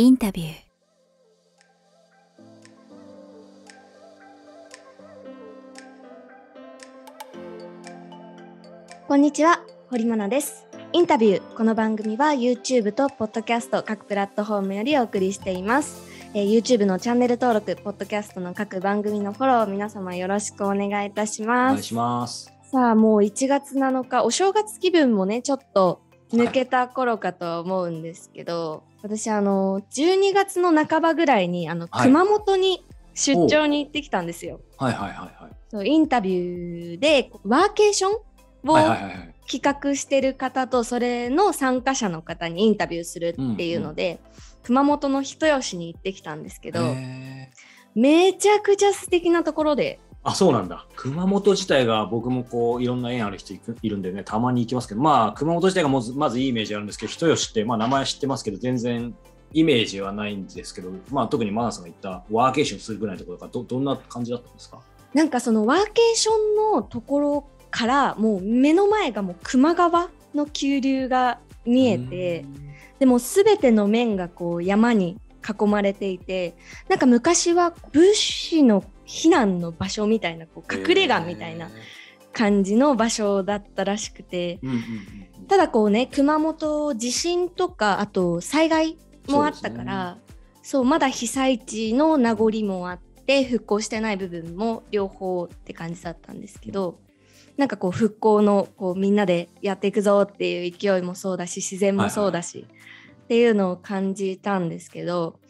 インタビューこんにちは堀真奈ですインタビューこの番組は YouTube と Podcast 各プラットフォームよりお送りしていますえー、YouTube のチャンネル登録、ポッドキャストの各番組のフォロー、皆様よろしくお願いいたします。お願いします。さあ、もう1月7日、お正月気分もね、ちょっと抜けた頃かと思うんですけど、はい、私あの12月の半ばぐらいにあの、熊本に出張に行ってきたんですよ。はいはいはいはい。そうインタビューでワーケーションを企画してる方とそれの参加者の方にインタビューするっていうので、うんうん、熊本の人吉に行ってきたんですけどめちゃくちゃ素敵なところであ、そうなんだ。熊本自体が僕もこういろんな縁ある人いるんでね、たまに行きますけど、まあ熊本自体がまずまずいいイメージあるんですけど、人吉って、まあ名前知ってますけど、全然イメージはないんですけど、まあ特にマナさんが言ったワーケーションするぐらいのところがど、どんな感じだったんですかなんかそのワーケーションのところからもう目の前がもう球磨川の急流が見えてでも全ての面がこう山に囲まれていてなんか昔は物資の避難の場所みたいなこう隠れ家みたいな感じの場所だったらしくて、ただこうね熊本地震とかあと災害もあったからそう、ね、まだ被災地の名残もあって復興してない部分も両方って感じだったんですけど。なんかこう復興のこうみんなでやっていくぞっていう勢いもそうだし自然もそうだし、っていうのを感じたんですけど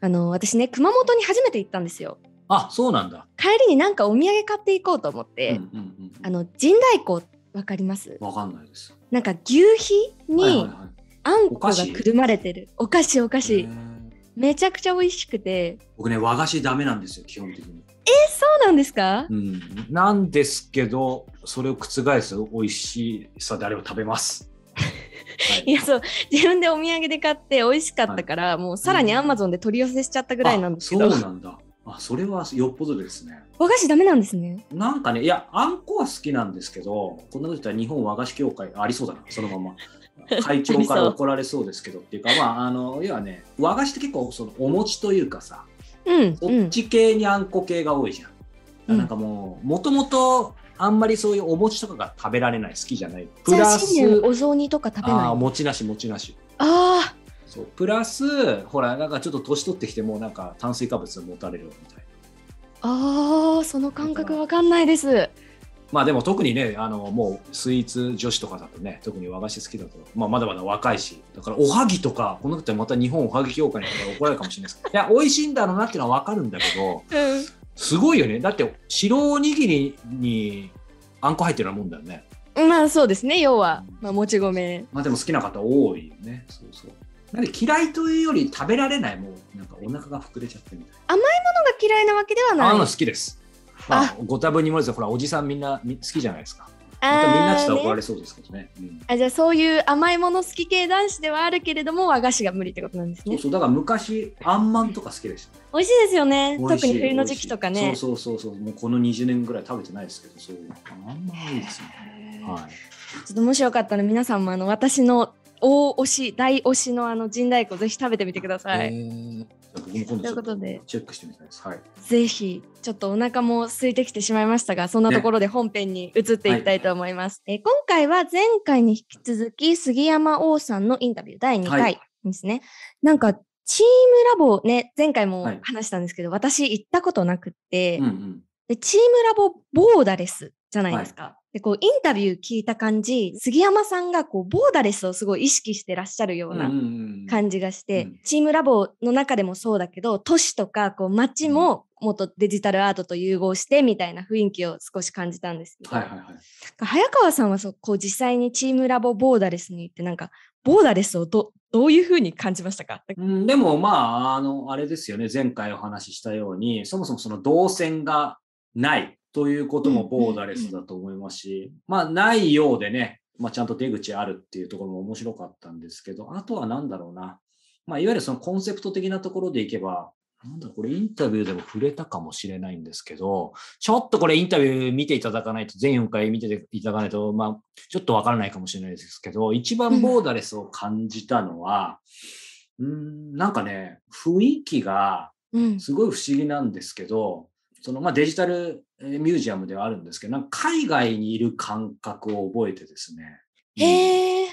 あの私ね熊本に初めて行ったんですよ。あそうなんだ帰りに何かお土産買っていこうと思って、うんうんうん、あの陣太鼓わかりますわかんないですなんか牛皮にあんこがくるまれてる、お菓子お菓子めちゃくちゃ美味しくて僕ね和菓子ダメなんですよ基本的にえー、そうなんですか、うん、なんですけどそれを覆す美味しさであれば食べますはい、いやそう自分でお土産で買って美味しかったから、はい、もうさらにアマゾンで取り寄せしちゃったぐらいなんですけど、うん、そうなんだあそれはよっぽどですね和菓子ダメなんですねなんかねいやあんこは好きなんですけどこんなこと言ったら日本和菓子協会ありそうだなそのまま 会長から怒られそうですけどっていうかまああの要はね和菓子って結構そのお餅というかさ、うん、そっち系にあんこ系が多いじゃん、うん、なんかもうもともとあんまりそういうお餅とかが食べられない好きじゃないプラスお雑煮とか食べないあ餅なし餅なしああそうプラスほらなんかちょっと年取ってきてもなんか炭水化物を持たれるみたいなあーその感覚わかんないですまあでも特にねあのもうスイーツ女子とかだとね特に和菓子好きだと、まあ、まだまだ若いしだからおはぎとかこの時また日本おはぎ協会に怒られるかもしれないですけど いや美味しいんだろうなっていうのは分かるんだけど、うん、すごいよねだって白おにぎりにあんこ入ってるようなもんだよねまあそうですね要は、まあ、もち米まあでも好きな方多いよねそうそうなんで嫌いというより食べられないもうなんかお腹が膨れちゃってみたい甘いものが嫌いなわけではないあの好きですまあご多分にもですほらおじさんみんな好きじゃないですかまたみんなちょっと怒られそうですけどね。あ、ねうん、じゃあそういう甘いもの好き系男子ではあるけれども和菓子が無理ってことなんですね。そうそうだから昔あんまんとか好きでした、ね。美味しいですよね。特に冬の時期とかね。そうそうそうそうもうこの20年ぐらい食べてないですけどそうあんまんいいですね。はい。ちょっともしよかったら皆さんもあの私の大推し大推しのあの陣太鼓ぜひ食べてみてください。えー、僕も今度ということでチェックしてみたいです。はい、ぜひちょっとお腹も空いてきてしまいましたがそんなところで本編に移っていきたいと思います。ねはい、え今回は前回に引き続き杉山王さんのインタビュー第2回ですね。はい、なんかチームラボね前回も話したんですけど、はい、私行ったことなくて、うんうん、でチームラボボーダレスじゃないですか。で、こう、インタビュー聞いた感じ、杉山さんが、こう、ボーダレスをすごい意識してらっしゃるような感じがして、チームラボの中でもそうだけど、都市とか、こう、街も、もっとデジタルアートと融合して、みたいな雰囲気を少し感じたんですけど、はいはいはい、早川さんはそ、こう、実際にチームラボボーダレスに行って、なんか、ボーダレスをど、どういうふうに感じましたか、うん、でも、まあ、あの、あれですよね、前回お話ししたように、そもそもその動線がないということもボーダレスだと思いますし、まあ、ないようでね、まあ、ちゃんと出口あるっていうところも面白かったんですけど、あとは何だろうな。まあ、いわゆるそのコンセプト的なところでいけば、なんだこれインタビューでも触れたかもしれないんですけど、ちょっとこれインタビュー見ていただかないと、全4回見ていただかないと、まあ、ちょっとわからないかもしれないですけど、一番ボーダレスを感じたのは、うん、なんかね、雰囲気がすごい不思議なんですけど、そのまあ、デジタルミュージアムではあるんですけど、なんか海外にいる感覚を覚えてですね。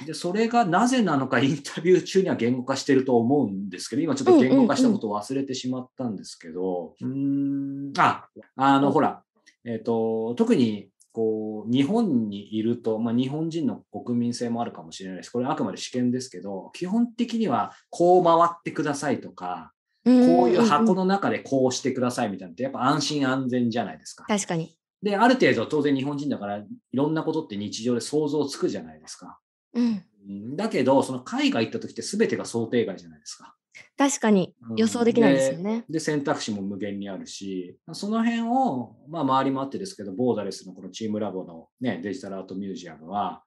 でそれがなぜなのか インタビュー中には言語化してると思うんですけど今ちょっと言語化したことを忘れてしまったんですけど、うん、うん、ああのほら、えっ、ー、と特にこう日本にいると、まあ、日本人の国民性もあるかもしれないですこれあくまで試験ですけど基本的にはこう回ってくださいとかこういう箱の中でこうしてくださいみたいなのってやっぱ安心安全じゃないですか。確かに。で、ある程度当然日本人だからいろんなことって日常で想像つくじゃないですか。うん。だけど、その海外行った時って全てが想定外じゃないですか。確かに予想できないですよね、うん、で。で選択肢も無限にあるし、その辺を、まあ、周りもあってですけど、ボーダレスのこのチームラボの、ね、デジタルアートミュージアムは、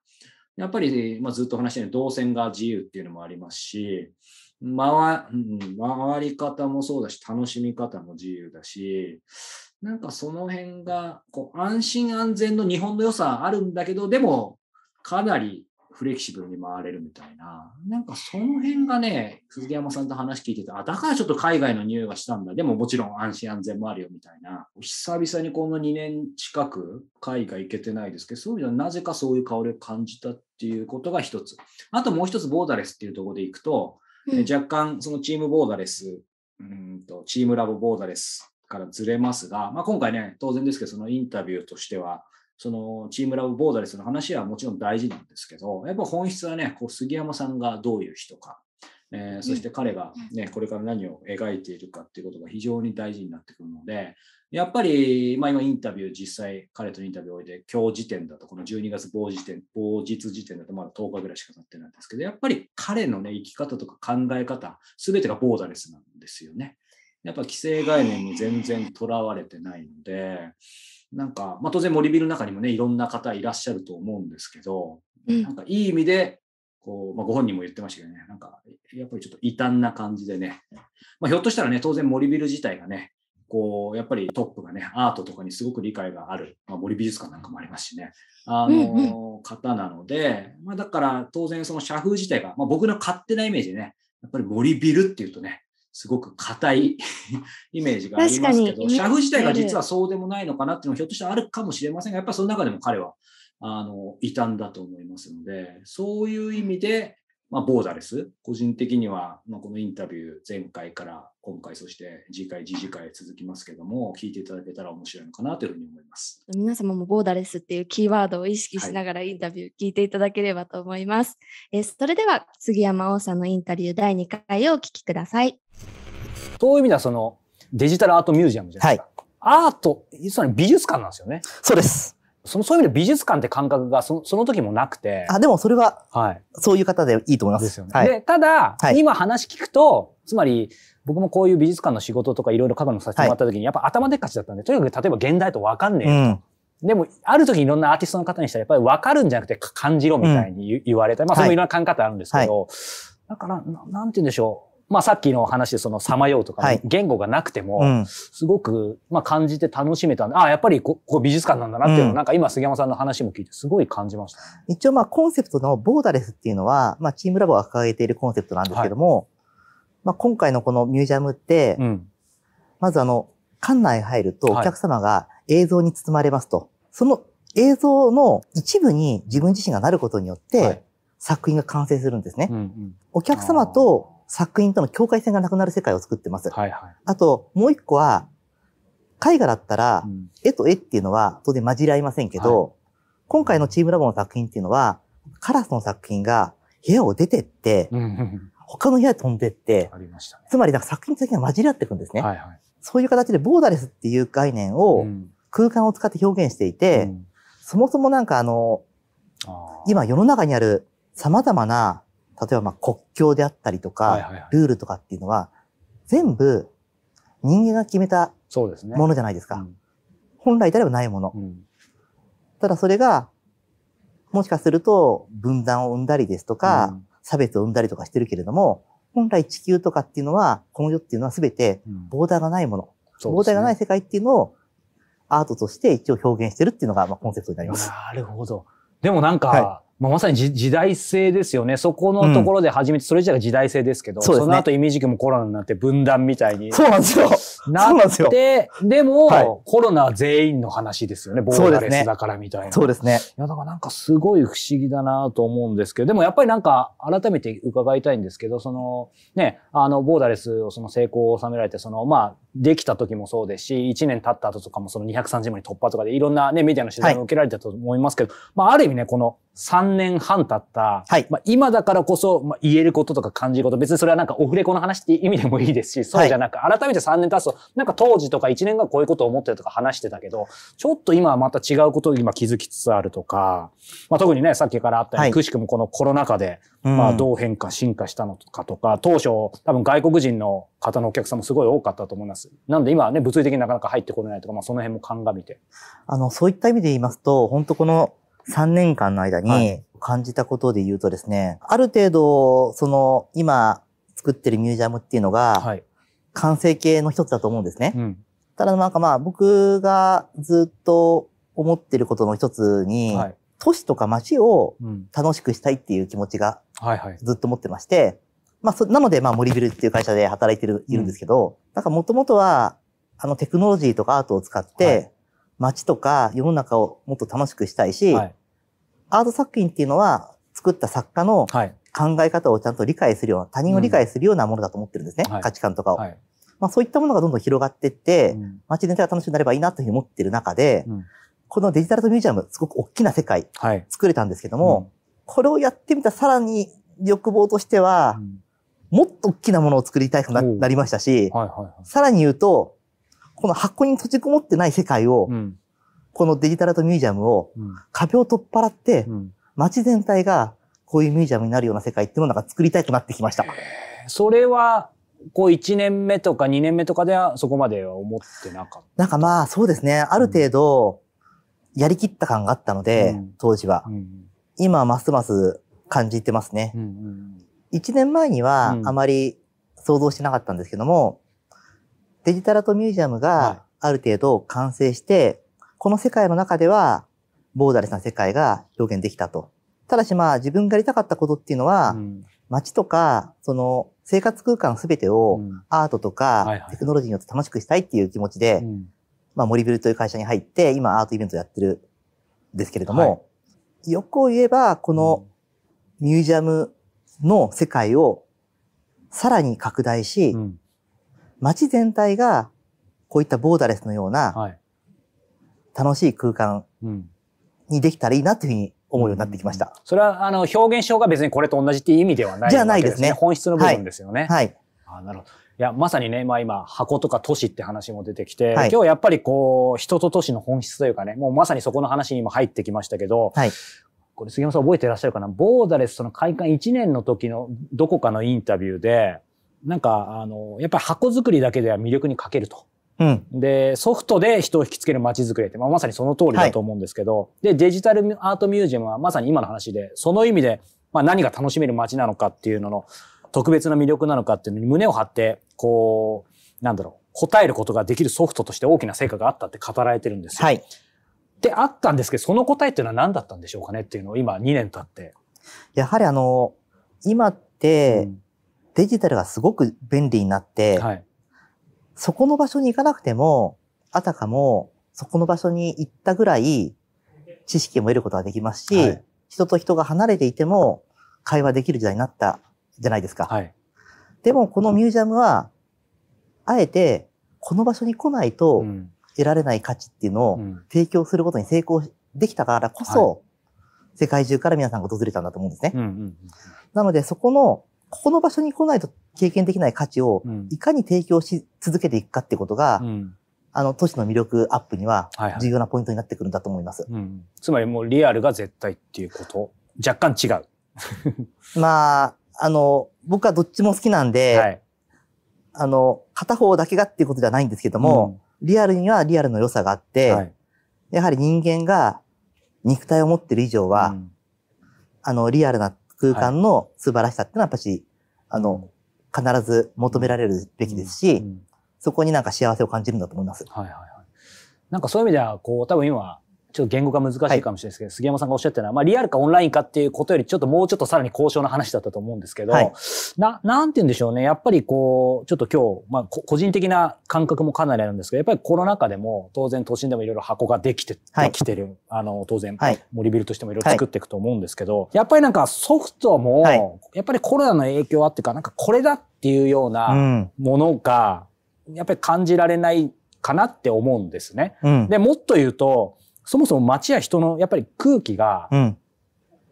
やっぱり、まあ、ずっと話してる動線が自由っていうのもありますし、回、うん、回り方もそうだし、楽しみ方も自由だし、なんかその辺が、こう、安心安全の日本の良さあるんだけど、でも、かなりフレキシブルに回れるみたいな。なんかその辺がね、鈴山さんと話聞いてて、あ、だからちょっと海外の匂いがしたんだ。でももちろん安心安全もあるよみたいな。久々にこの2年近く海外行けてないですけど、そういう意味ではなぜかそういう香りを感じたっていうことが一つ。あともう一つボーダレスっていうところで行くと、うん、若干そのチームボーダレス、うんとチームラボボーダレスからずれますが、まあ、今回ね、当然ですけど、そのインタビューとしては、そのチームラブボーダレスの話はもちろん大事なんですけど、やっぱ本質はね、こう杉山さんがどういう人かえー、そして彼が、ね、これから何を描いているかっていうことが非常に大事になってくるのでやっぱり、まあ、今インタビュー実際彼とインタビューを終えて今日時点だとこの12月某時点某日時点だとまだ10日ぐらいしか経ってないんですけどやっぱり彼の、ね、生き方とか考え方全てがボーダレスなんですよね。やっぱ規制概念に全然とらわれてないのでなんか、まあ、当然森ビルの中にもねいろんな方いらっしゃると思うんですけど、なんかいい意味でこう、まあ、ご本人も言ってましたけどね、なんか、やっぱりちょっと異端な感じでね、まあ、ひょっとしたらね、当然森ビル自体がね、こう、やっぱりトップがね、アートとかにすごく理解がある、まあ、森美術館なんかもありますしね、あの、方なので、まあ、だから当然その社風自体が、まあ、僕の勝手なイメージでね、やっぱり森ビルっていうとね、すごく硬い イメージがありますけど、社風自体が実はそうでもないのかなっていうのはひょっとしたらあるかもしれませんが、やっぱその中でも彼はあのたんだと思いますので、そういう意味で、まあ、ボーダレス、個人的には、まあ、このインタビュー、前回から今回、そして次回、次次回続きますけども、聞いていただけたら面白いのかなというふうに思います。皆様もボーダレスっていうキーワードを意識しながらインタビュー、聞いていただければと思います。はい、えそれでは、杉山王さんのインタビュー第2回をお聞きください。そういう意味では、そのデジタルアートミュージアムじゃないですか。はい、アート、実は美術館なんですよね。そうです。そのそういう意味で美術館って感覚がそその時もなくて。あ、でもそれは、はい。そういう方でいいと思います。ですよね。はい、で、ただ、はい、今話聞くと、つまり、僕もこういう美術館の仕事とかいろいろ過去のさせてもらった時に、はい、やっぱ頭でっかちだったんで、とにかく例えば現代とわかんねえ、うん、でも、ある時いろんなアーティストの方にしたら、やっぱりわかるんじゃなくて感じろみたいに言われた。うん、まあ、それもいろんな考え方あるんですけど、だからな、なんて言うんでしょう。まあ、さっきの話でそのさまようとか、言語がなくても、すごく、まあ、感じて楽しめたんで、ああ、やっぱりここ美術館なんだなっていうのを、なんか今杉山さんの話も聞いてすごい感じました。一応まあコンセプトのボーダレスっていうのは、まあ、チームラボが掲げているコンセプトなんですけども、はい、まあ、今回のこのミュージアムって、うん、まずあの、館内入るとお客様が映像に包まれますと、はい、その映像の一部に自分自身がなることによって、作品が完成するんですね。うんうん、お客様と作品との境界線がなくなる世界を作ってます。はいはい、あと、もう一個は、絵画だったら、絵と絵っていうのは当然混じり合いませんけど、はい、今回のチームラボの作品っていうのは、カラスの作品が部屋を出てって、他の部屋で飛んでって、ね、つまりなんか作品と作品混じり合っていくんですね、はいはい。そういう形でボーダレスっていう概念を空間を使って表現していて、うん、そもそもなんかあの、あ今世の中にある様々な例えばまあ国境であったりとか、はいはいはい、ルールとかっていうのは、全部人間が決めたものじゃないですか。すねうん、本来であればないもの、うん。ただそれが、もしかすると分断を生んだりですとか、うん、差別を生んだりとかしてるけれども、本来地球とかっていうのは、この世っていうのは全てボーダーがないもの、ね、ボーダーがない世界っていうのをアートとして一応表現してるっていうのがまあコンセプトになります。なるほど。でもなんか、はいまあ、まさに時代性ですよね。そこのところで初めて、うん、それ自体が時代性ですけど、そ、ね,、の後イメージ期もコロナになって分断みたいに。そうなんですよ。なって、でも、はい、コロナ全員の話ですよね。ボーダレスだからみたいな。そうですね。いや、だからなんかすごい不思議だなと思うんですけど、でもやっぱりなんか改めて伺いたいんですけど、その、ね、あの、ボーダレスをその成功を収められて、その、まあ、できた時もそうですし、1年経った後とかもその230万に突破とかでいろんなね、メディアの取材を受けられたと思いますけど、はい、まあ、ある意味ね、この、3年半経った、はい、まあ、今だからこそ、まあ、言えることとか感じること、別にそれはなんかオフレコの話って意味でもいいですし、そうじゃなく、はい、改めて3年経つと、なんか当時とか1年がこういうことを思ってるとか話してたけど、ちょっと今はまた違うことを今気づきつつあるとか、まあ、特にね、さっきからあったように、はい、くしくもこのコロナ禍で、まあ、どう変化、進化したのかとか、当初、多分外国人の方のお客さんもすごい多かったと思います。なんで今ね、物理的になかなか入ってこれないとか、まあ、その辺も鑑みて。あの、そういった意味で言いますと、本当この3年間の間に感じたことで言うとですね、はい、ある程度、その、今作ってるミュージアムっていうのが、完成形の一つだと思うんですね。うん、ただなんかまあ、僕がずっと思ってることの一つに、はい、都市とか街を楽しくしたいっていう気持ちがずっと持ってまして、まあ、なので、まあ、森ビルっていう会社で働いてる、いるんですけど、うん、なんかもともとは、あの、テクノロジーとかアートを使って、街とか世の中をもっと楽しくしたいし、はい、アート作品っていうのは作った作家の考え方をちゃんと理解するような、他人を理解するようなものだと思ってるんですね。うん、価値観とかを。はい、まあ、そういったものがどんどん広がっていって、うん、街全体が楽しくなればいいなというふうに思ってる中で、うん、このデジタルとミュージアム、すごく大きな世界、作れたんですけども、はい、これをやってみたさらに欲望としては、もっと大きなものを作りたいとなりましたし、はいはいはい、さらに言うと、この箱に閉じこもってない世界を、うん、このデジタルとミュージアムを、壁を取っ払って、街全体がこういうミュージアムになるような世界っていうものが作りたいとなってきました。それは、こう1年目とか2年目とかではそこまでは思ってなかった。なんかまあそうですね。ある程度、やりきった感があったので、うん、当時は。うん、今ますます感じてますね。うんうん、1年前にはあまり想像してなかったんですけども、デジタルとミュージアムがある程度完成して、はい、この世界の中ではボーダレスな世界が表現できたと。ただしまあ自分がやりたかったことっていうのは、うん、街とか、その生活空間すべてをアートとかテクノロジーによって楽しくしたいっていう気持ちで、まあ森ビルという会社に入って、今アートイベントやってるんですけれども、はい、よく言えばこのミュージアムの世界をさらに拡大し、うん街全体が、こういったボーダレスのような、楽しい空間にできたらいいなというふうに思うようになってきました。うん、それは、あの、表現書が別にこれと同じっていう意味ではない、ね、じゃないですね。本質の部分ですよね。はい。はい、あなるほど。いや、まさにね、まあ今、箱とか都市って話も出てきて、はい、今日やっぱりこう、人と都市の本質というかね、もうまさにそこの話にも入ってきましたけど、はい、これ杉山さん覚えてらっしゃるかなボーダレスその開館1年の時のどこかのインタビューで、なんか、あの、やっぱり箱作りだけでは魅力に欠けると。うん、で、ソフトで人を引きつける街づくりって、まあ、まさにその通りだと思うんですけど、はい、で、デジタルアートミュージアムはまさに今の話で、その意味で、まあ、何が楽しめる街なのかっていうのの、特別な魅力なのかっていうのに胸を張って、こう、なんだろう、答えることができるソフトとして大きな成果があったって語られてるんですよ。はい。で、あったんですけど、その答えっていうのは何だったんでしょうかねっていうのを今2年経って。やはりあの、今って、うん、デジタルがすごく便利になって、はい、そこの場所に行かなくても、あたかもそこの場所に行ったぐらい知識も得ることができますし、はい、人と人が離れていても会話できる時代になったじゃないですか。はい、でもこのミュージアムは、あえてこの場所に来ないと得られない価値っていうのを提供することに成功できたからこそ、世界中から皆さんが訪れたんだと思うんですね。うんうんうん、なのでそこのここの場所に来ないと経験できない価値を、いかに提供し続けていくかってことが、うん、あの、都市の魅力アップには、重要なポイントになってくるんだと思います。はいはいうん、つまりもうリアルが絶対っていうこと。若干違う。まあ、あの、僕はどっちも好きなんで、はい、あの、片方だけがっていうことではないんですけども、うん、リアルにはリアルの良さがあって、はい、やはり人間が肉体を持ってる以上は、あの、リアルな空間の素晴らしさってのはやっぱし、あの、必ず求められるべきですし、そこになんか幸せを感じるんだと思います。はいはいはい。なんかそういう意味では、こう、多分今、ちょっと言語が難しいかもしれないですけど、はい、杉山さんがおっしゃったのは、まあ、リアルかオンラインかっていうことより、ちょっともうちょっとさらに交渉の話だったと思うんですけど、はい、な、なんて言うんでしょうね。やっぱりこう、ちょっと今日、まあ、個人的な感覚もかなりあるんですけど、やっぱりコロナ禍でも、当然都心でもいろいろ箱ができて、はい、きてる、あの、当然、はい、森ビルとしてもいろいろ作っていくと思うんですけど、やっぱりなんかソフトも、やっぱりコロナの影響あってか、なんかこれだっていうようなものが、やっぱり感じられないかなって思うんですね。うん、で、もっと言うと、そもそも街や人のやっぱり空気が、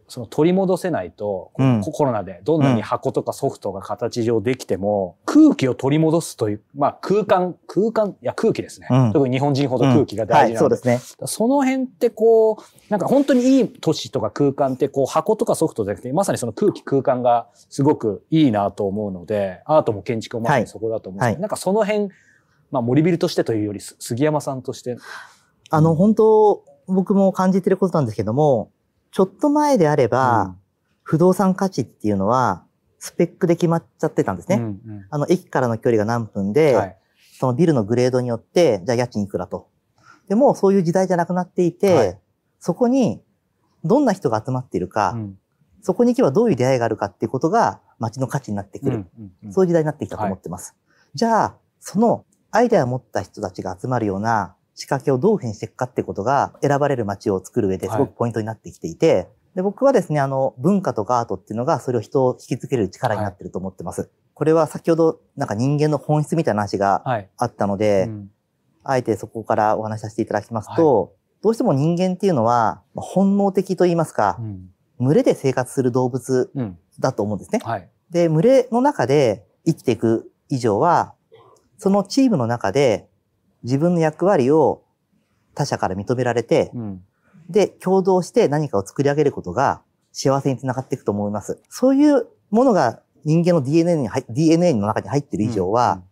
その取り戻せないと、うん、コロナでどんなに箱とかソフトが形上できても、空気を取り戻すという、まあ空間、空間、いや空気ですね。うん、特に日本人ほど空気が大事なで、うんはい、そうですね。その辺ってこう、なんか本当にいい都市とか空間ってこう箱とかソフトじゃなくて、まさにその空気空間がすごくいいなと思うので、アートも建築もまさにそこだと思うんですけど、はい、なんかその辺、まあ森ビルとしてというより杉山さんとして、あの、本当、僕も感じてることなんですけども、ちょっと前であれば、不動産価値っていうのは、スペックで決まっちゃってたんですね。あの、駅からの距離が何分で、そのビルのグレードによって、じゃあ家賃いくらと。でも、そういう時代じゃなくなっていて、そこに、どんな人が集まっているか、そこに行けばどういう出会いがあるかっていうことが、街の価値になってくる、そういう時代になってきたと思ってます。じゃあ、そのアイデアを持った人たちが集まるような、仕掛けをどう変していくかってことが選ばれる街を作る上ですごくポイントになってきていて、はい、で僕はですね、あの、文化とかアートっていうのがそれを人を引きつける力になってると思ってます。はい、これは先ほどなんか人間の本質みたいな話があったので、はいうん、あえてそこからお話しさせていただきますと、どうしても人間っていうのは本能的と言いますか、うん、群れで生活する動物だと思うんですね。うん、で、群れの中で生きていく以上は、そのチームの中で自分の役割を他者から認められて、うん、で、共同して何かを作り上げることが幸せにつながっていくと思います。そういうものが人間の DNA に入、DNA の中に入ってる以上は、うん、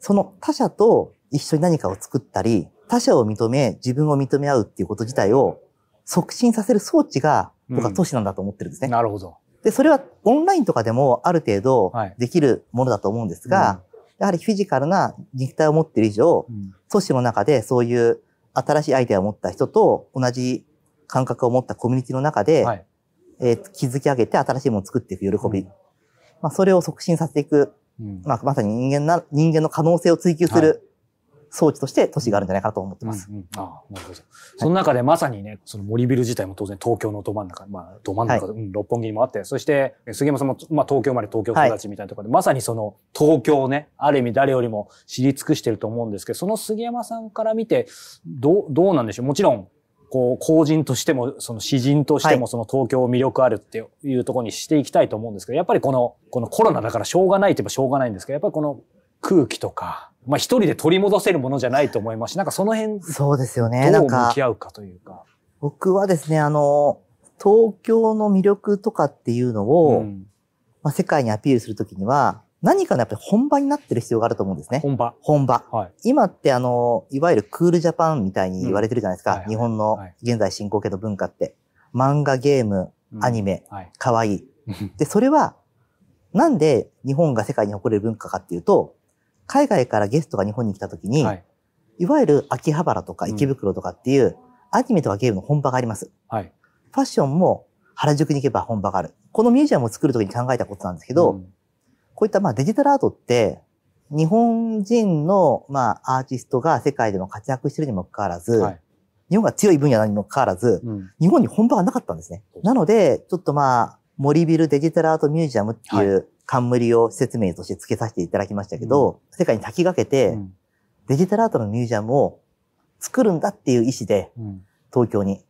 その他者と一緒に何かを作ったり、他者を認め、自分を認め合うっていうこと自体を促進させる装置が、僕は都市なんだと思ってるんですね。うん、なるほど。で、それはオンラインとかでもある程度できるものだと思うんですが、はいやはりフィジカルな肉体を持っている以上、組織の中でそういう新しいアイデアを持った人と同じ感覚を持ったコミュニティの中で、はい、えー、築き上げて新しいものを作っていく喜び。うん、まあ、それを促進させていく。まあ、まさに人間な、人間の可能性を追求する装置として都市があるんじゃないかと思ってます。うんうん、あなるほど。その中でまさにね、その森ビル自体も当然東京のど真ん中、まあ、ど真ん中、はい、うん、六本木にもあって、そして、杉山さんも、まあ、東京まで東京育ちみたいなところで、はい、まさにその東京をね、ある意味誰よりも知り尽くしてると思うんですけど、その杉山さんから見て、どう、どうなんでしょうもちろん、こう、公人としても、その詩人としても、その東京を魅力あるっていうところにしていきたいと思うんですけど、やっぱりこの、このコロナだからしょうがないといえばしょうがないんですけど、やっぱりこの空気とか、まあ一人で取り戻せるものじゃないと思いますし、なんかその辺、そうですよね。どう向き合うかというか。か僕はですね、あの、東京の魅力とかっていうのを、うん、まあ、世界にアピールするときには、何かのやっぱり本場になってる必要があると思うんですね。本場。本場。はい、今ってあの、いわゆるクールジャパンみたいに言われてるじゃないですか。うん、日本の現在進行形の文化って。漫画、ゲーム、アニメ、可、うん、はい、いい。で、それは、なんで日本が世界に誇れる文化かっていうと、海外からゲストが日本に来た時に、はい、いわゆる秋葉原とか池袋とかっていう、うん、アニメとかゲームの本場があります。はい、ファッションも原宿に行けば本場がある。このミュージアムを作るときに考えたことなんですけど、うん、こういったまあデジタルアートって、日本人のまあアーティストが世界でも活躍してるにもかかわらず、はい、日本が強い分野にもかかわらず、うん、日本に本場がなかったんですね。なので、ちょっとまあ、森ビルデジタルアートミュージアムっていう、冠を説明として付けさせていただきましたけど、世界に先駆けて、デジタルアートのミュージアムを作るんだっていう意思で、東京に、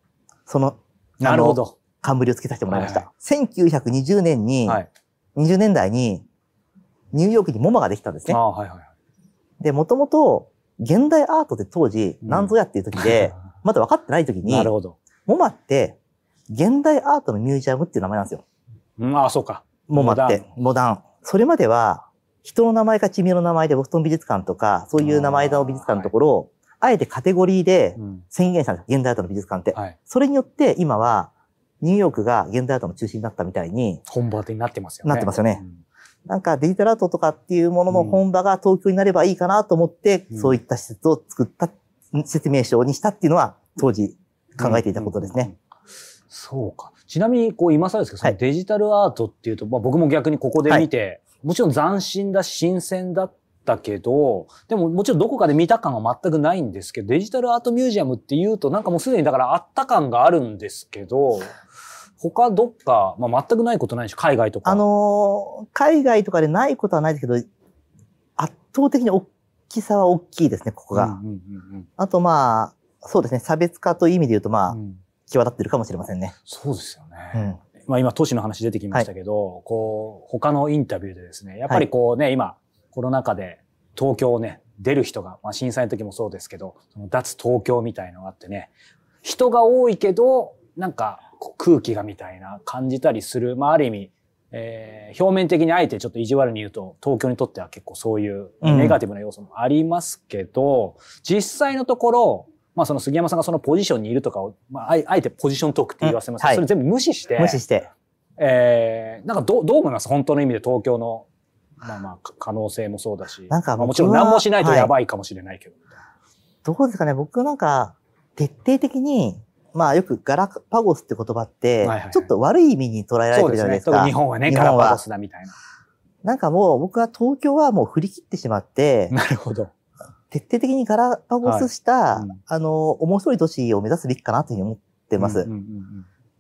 その、なるほど。冠を付けさせてもらいました。はいはい、1920年に、はい、20年代に、ニューヨークにモマができたんですね。あはいはい、で、もともと、現代アートって当時、何ぞやっていう時で、うん、まだ分かってない時に、なるほど。モマって、現代アートのミュージアムっていう名前なんですよ。うん、ああ、そうか。もまって、モダン。それまでは、人の名前か地名の名前でボストン美術館とか、そういう名前の美術館のところを、あえてカテゴリーで宣言したんです、現代アートの美術館って。はい、それによって今は、ニューヨークが現代アートの中心になったみたいに。本場になってますよね。なってますよね。なんかデジタルアートとかっていうものの本場が東京になればいいかなと思って、そういった施設を作った、説明書にしたっていうのは当時考えていたことですね。そうか。ちなみに、こう、今更ですけど、はい、そのデジタルアートっていうと、まあ僕も逆にここで見て、はい、もちろん斬新だし、新鮮だったけど、でももちろんどこかで見た感は全くないんですけど、デジタルアートミュージアムっていうと、なんかもうすでにだからあった感があるんですけど、他どっか、まあ全くないことないでしょ、海外とか。あのー、海外とかでないことはないですけど、圧倒的に大きさは大きいですね、ここが。あとまあ、そうですね、差別化という意味で言うとまあ、うん際立ってるかもしれませんね。そうですよね。うん、まあ今、都市の話出てきましたけど、はい、こう、他のインタビューでですね、やっぱりこうね、はい、今、コロナ禍で東京をね、出る人が、まあ、震災の時もそうですけど、その脱東京みたいのがあってね、人が多いけど、なんか空気がみたいな感じたりする、まあある意味、えー、表面的にあえてちょっと意地悪に言うと、東京にとっては結構そういうネガティブな要素もありますけど、うん、実際のところ、まあ、その杉山さんがそのポジションにいるとかを、まあ、あえてポジショントークって言わせます、うんはい、それ全部無視して無視して、えー、なんかどどう思います本当の意味で東京の、まあ、まあ可能性もそうだしなんか、まあ、もちろん何もしないとやばいかもしれないけど、はい、どうですかね僕なんか徹底的にまあよくガラパゴスって言葉って、ちょっと悪い意味に捉えられてるじゃないですか。はいはいはいすね、日本はね、ガラパゴスだみたいな。なんかもう僕は東京はもう振り切ってしまって、なるほど。徹底的にガラパゴスした、はいうん、あの、面白い都市を目指すべきかなというふうに思ってます。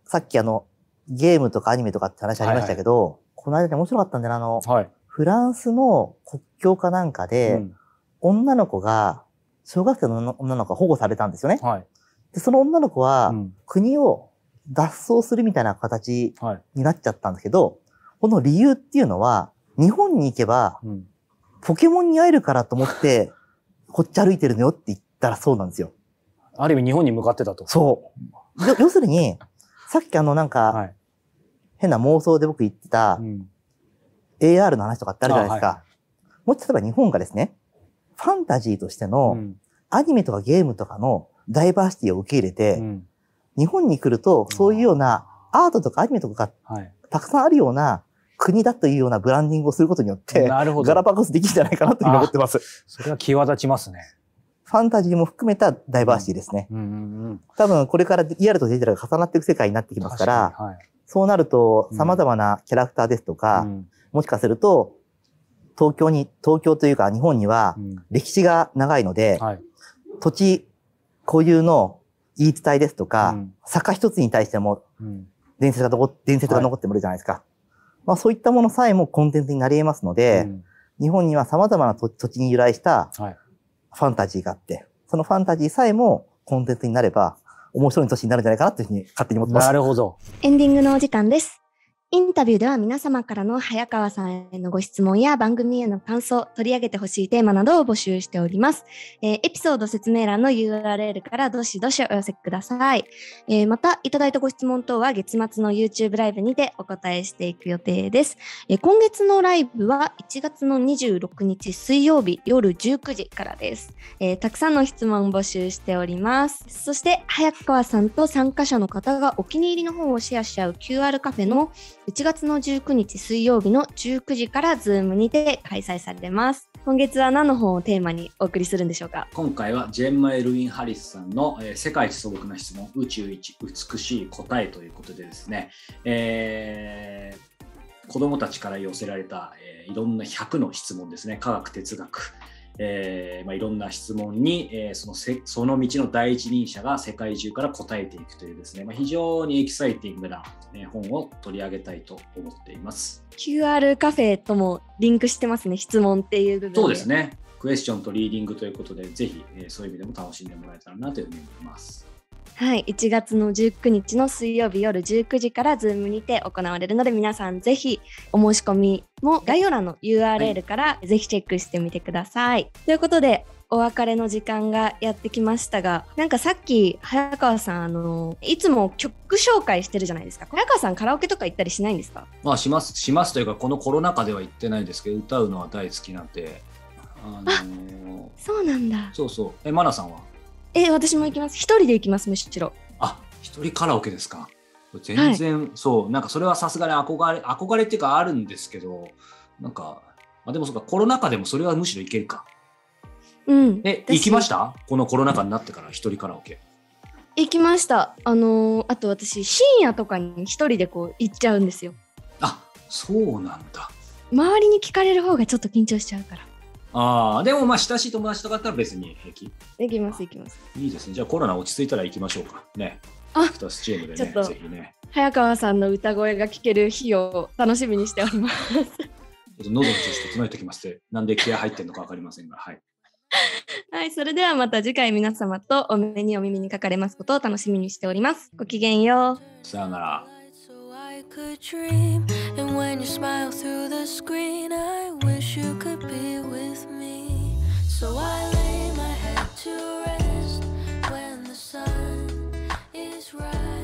さっきあの、ゲームとかアニメとかって話ありましたけど、はいはい、この間面白かったんだよあの、はい、フランスの国境かなんかで、うん、女の子が、小学生の女の子が保護されたんですよね。はい、でその女の子は、うん、国を脱走するみたいな形になっちゃったんですけど、この理由っていうのは、日本に行けば、ポケモンに会えるからと思って、こっち歩いてるのよって言ったらそうなんですよ。ある意味日本に向かってたと。そう。要するに、さっきあのなんか、はい、変な妄想で僕言ってた、うん、AR の話とかってあるじゃないですか。はい、もし例えば日本がですね、ファンタジーとしての、アニメとかゲームとかのダイバーシティを受け入れて、うん、日本に来るとそういうようなアートとかアニメとかがたくさんあるような国だというようなブランディングをすることによって、なるほどガラパゴスできるんじゃないかなと思ってます。それは際立ちますね。ファンタジーも含めたダイバーシティですね。多分これからリアルとデジタルが重なっていく世界になってきますから、かはい、そうなると様々なキャラクターですとか、うん、もしかすると東京に、東京というか日本には歴史が長いので、うんはい、土地固有の言い伝えですとか、うん、坂一つに対しても伝説が残ってもるじゃないですか。はいまあ、そういったものさえもコンテンツになり得ますので、うん、日本には様々な土地に由来したファンタジーがあって、そのファンタジーさえもコンテンツになれば、面白い年になるんじゃないかなというふうに勝手に思ってます。なるほど。エンディングのお時間です。インタビューでは皆様からの早川さんへのご質問や番組への感想、取り上げてほしいテーマなどを募集しております、えー、エピソード説明欄の URL からどしどしお寄せください。えー、また、いただいたご質問等は月末の YouTube ライブにてお答えしていく予定です。えー、今月のライブは1月の26日水曜日夜19時からです。えたくさんの質問募集しております。そして、早川さんと参加者の方がお気に入りの本をシェアし合う QR カフェの1月の19日水曜日の19時からズームにて開催されます。今月は何の本をテーマにお送りするんでしょうか今回はジェンマ・エルウィン・ハリスさんの、えー、世界一素朴な質問宇宙一美しい答えということでですね、えー、子供もたちから寄せられた、えー、いろんな100の質問ですね科学哲学えー、まあ、いろんな質問に、えー、そのせその道の第一人者が世界中から答えていくというですね、まあ、非常にエキサイティングな、え本を取り上げたいと思っています QR カフェともリンクしてますね質問っていう部分そうですねクエスチョンとリーディングということでぜひ、えそういう意味でも楽しんでもらえたらなというふうに思いますはい、1月の19日の水曜日夜19時から Zoom にて行われるので皆さんぜひお申し込みも概要欄の URL からぜひチェックしてみてください。はい、ということでお別れの時間がやってきましたがなんかさっき早川さんあのいつも曲紹介してるじゃないですか早川さんカラオケとか行ったりしないんですかまあしますしますというかこのコロナ禍では行ってないですけど歌うのは大好きなんであのー、そうなんだそうそうえマナさんはえ、私も行きます。一人で行きます、むしろ。あ、一人カラオケですか。全然、はい、そう、なんかそれはさすがに憧れ、憧れっていうかあるんですけど、なんか、あでもそうか、コロナ禍でもそれはむしろいけるか。うん。え、行きましたこのコロナ禍になってから一人カラオケ。行きました。あのー、あと私、深夜とかに一人でこう行っちゃうんですよ。あ、そうなんだ。周りに聞かれる方がちょっと緊張しちゃうから。ああ、でもまあ、親しい友達とかだったら別に平気。できます、行きます。いいですね。じゃあコロナ落ち着いたら行きましょうか。ね。あ2つチームでね、ぜひね。早川さんの歌声が聞ける日を楽しみにしております。ちょっと喉の調子整えておきます。なんで気合入ってるのか分かりませんが、はい。はい、それではまた次回皆様とお目にお耳にかかれますことを楽しみにしております。ごきげんよう。さよなら。like a dream And when you smile through the screen I wish you could be with me So I lay my head to rest When the sun is rising